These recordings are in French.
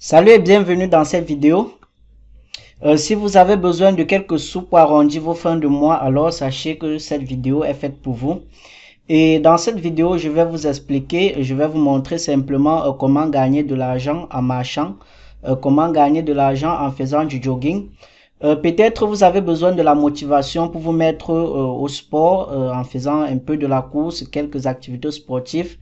Salut et bienvenue dans cette vidéo. Euh, si vous avez besoin de quelques sous pour arrondir vos fins de mois, alors sachez que cette vidéo est faite pour vous. Et dans cette vidéo, je vais vous expliquer, je vais vous montrer simplement euh, comment gagner de l'argent en marchant, euh, comment gagner de l'argent en faisant du jogging. Peut-être vous avez besoin de la motivation pour vous mettre au sport en faisant un peu de la course, quelques activités sportives.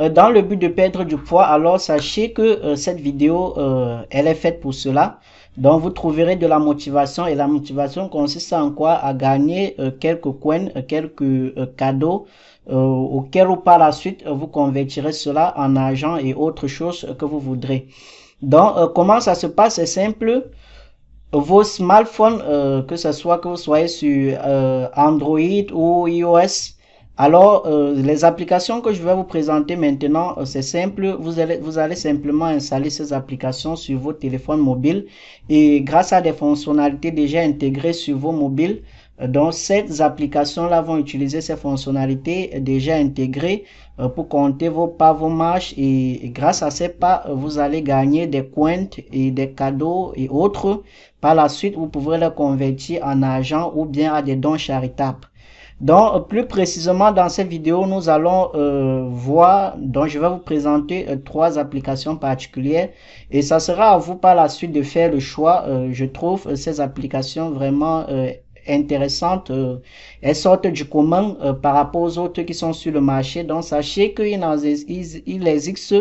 Euh, dans le but de perdre du poids, alors sachez que euh, cette vidéo, euh, elle est faite pour cela. Donc, vous trouverez de la motivation et la motivation consiste en quoi À gagner quelques coins, quelques cadeaux euh, auxquels ou par la suite vous convertirez cela en argent et autres choses que vous voudrez. Donc, comment ça se passe C'est simple. Vos smartphones, que ce soit que vous soyez sur Android ou iOS, alors, euh, les applications que je vais vous présenter maintenant, euh, c'est simple. Vous allez, vous allez simplement installer ces applications sur vos téléphones mobiles et grâce à des fonctionnalités déjà intégrées sur vos mobiles, euh, donc ces applications-là vont utiliser ces fonctionnalités euh, déjà intégrées pour compter vos pas, vos marches et, grâce à ces pas, vous allez gagner des coins et des cadeaux et autres. Par la suite, vous pourrez les convertir en argent ou bien à des dons charitables. Donc, plus précisément, dans cette vidéo, nous allons euh, voir, donc je vais vous présenter euh, trois applications particulières et ça sera à vous par la suite de faire le choix. Euh, je trouve ces applications vraiment intéressantes. elles sortent du commun par rapport aux autres qui sont sur le marché. Donc, sachez qu'il il, il existe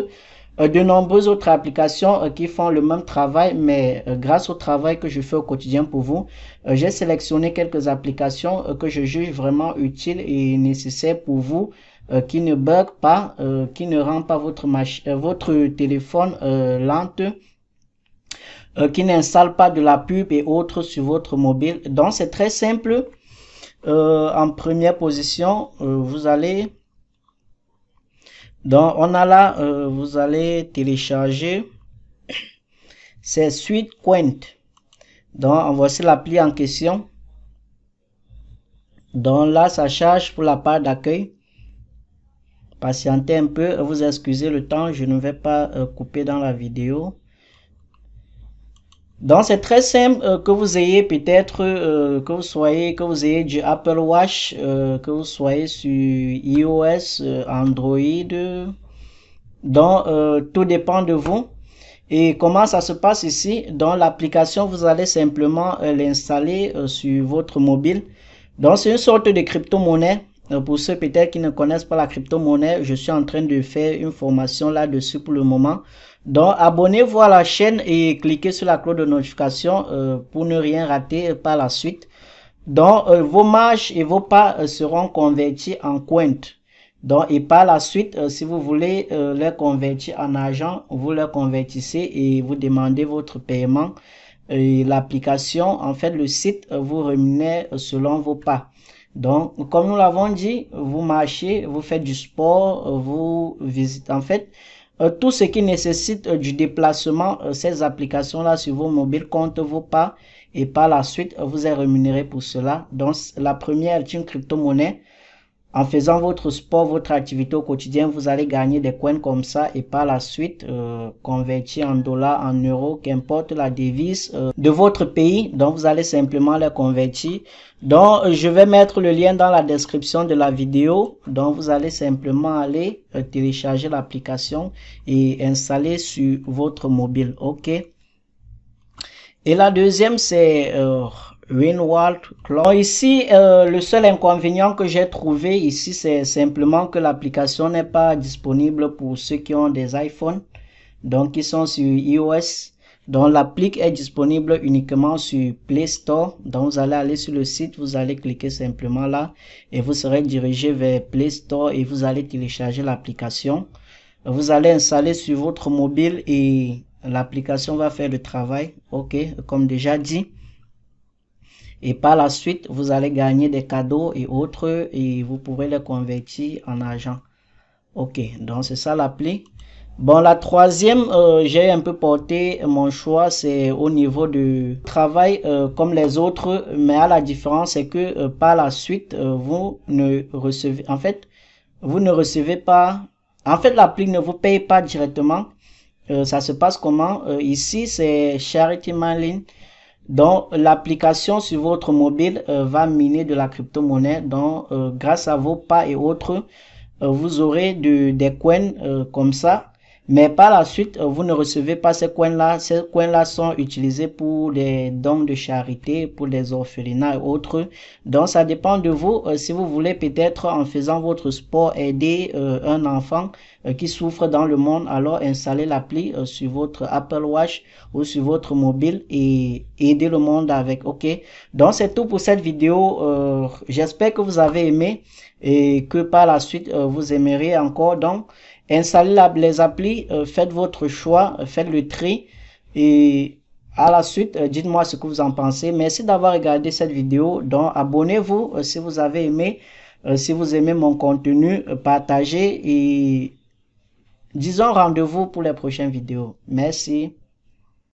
euh, de nombreuses autres applications euh, qui font le même travail, mais euh, grâce au travail que je fais au quotidien pour vous, j'ai sélectionné quelques applications que je juge vraiment utiles et nécessaires pour vous, qui ne bug pas, qui ne rend pas votre, votre téléphone lente, qui n'installe pas de la pub et autres sur votre mobile. Donc c'est très simple. en première position, vous allez donc, on a là, euh, vous allez télécharger. C'est Suite Quint. Donc, voici l'appli en question. Donc là, ça charge pour la part d'accueil. Patientez un peu, vous excusez le temps, je ne vais pas euh, couper dans la vidéo. Donc c'est très simple euh, que vous ayez peut-être euh, que vous soyez que vous ayez du Apple Watch, euh, que vous soyez sur iOS, Android. Donc tout dépend de vous. Et comment ça se passe ici Dans l'application, vous allez simplement l'installer sur votre mobile. Donc c'est une sorte de crypto-monnaie. Pour ceux peut-être qui ne connaissent pas la crypto-monnaie, je suis en train de faire une formation là-dessus pour le moment. Donc abonnez-vous à la chaîne et cliquez sur la cloche de notification euh, pour ne rien rater par la suite. Donc euh, vos marches et vos pas euh, seront convertis en points. Donc et par la suite, si vous voulez les convertir en argent, vous les convertissez et vous demandez votre paiement. Et l'application, en fait le site, vous rémunère selon vos pas. Donc, comme nous l'avons dit, vous marchez, vous faites du sport, vous visitez. En fait, euh, tout ce qui nécessite euh, du déplacement, euh, ces applications-là sur vos mobiles comptent vos pas et par la suite, vous êtes rémunéré pour cela. Donc, la première est une crypto-monnaie en faisant votre sport, votre activité au quotidien, vous allez gagner des coins comme ça et par la suite, euh, convertir en dollars, en euros, qu'importe la devise euh, de votre pays. Donc, vous allez simplement les convertir. Donc, je vais mettre le lien dans la description de la vidéo. Donc, vous allez simplement aller euh, télécharger l'application et installer sur votre mobile. OK. Et la deuxième, c'est Winwald Cloud. ici, euh, le seul inconvénient que j'ai trouvé ici, c'est simplement que l'application n'est pas disponible pour ceux qui ont des iPhones, donc qui sont sur iOS. Donc l'appli est disponible uniquement sur Play Store. Donc vous allez aller sur le site, vous allez cliquer simplement là et vous serez dirigé vers Play Store et vous allez télécharger l'application. Vous allez installer sur votre mobile et l'application va faire le travail. Ok, comme déjà dit. Et par la suite, vous allez gagner des cadeaux et autres et vous pourrez les convertir en argent. Ok, donc c'est ça l'appli. Bon, la troisième, euh, j'ai un peu porté mon choix, c'est au niveau du travail euh, comme les autres, mais à la différence, c'est que euh, par la suite, vous ne recevez, en fait, vous ne recevez pas, en fait, l'appli ne vous paye pas directement. ça se passe comment Ici, c'est Charity Marlin. Donc, l'application sur votre mobile euh, va miner de la crypto-monnaie. Donc, euh, grâce à vos pas et autres, euh, vous aurez des coins comme ça mais par la suite, euh, vous ne recevez pas ces coins-là. Ces coins-là sont utilisés pour des dons de charité, pour des orphelinats et autres. Donc, ça dépend de vous. Euh, si vous voulez peut-être, en faisant votre sport, aider euh, un enfant qui souffre dans le monde, alors installez l'appli sur votre Apple Watch ou sur votre mobile et aidez le monde avec. OK. Donc, c'est tout pour cette vidéo. J'espère que vous avez aimé et que par la suite euh, vous aimeriez encore. Donc, installez les applis, euh, faites votre choix, euh, faites le tri et à la suite, dites-moi ce que vous en pensez. Merci d'avoir regardé cette vidéo. Donc, abonnez-vous si vous avez aimé. si vous aimez mon contenu, partagez et disons rendez-vous pour les prochaines vidéos. Merci.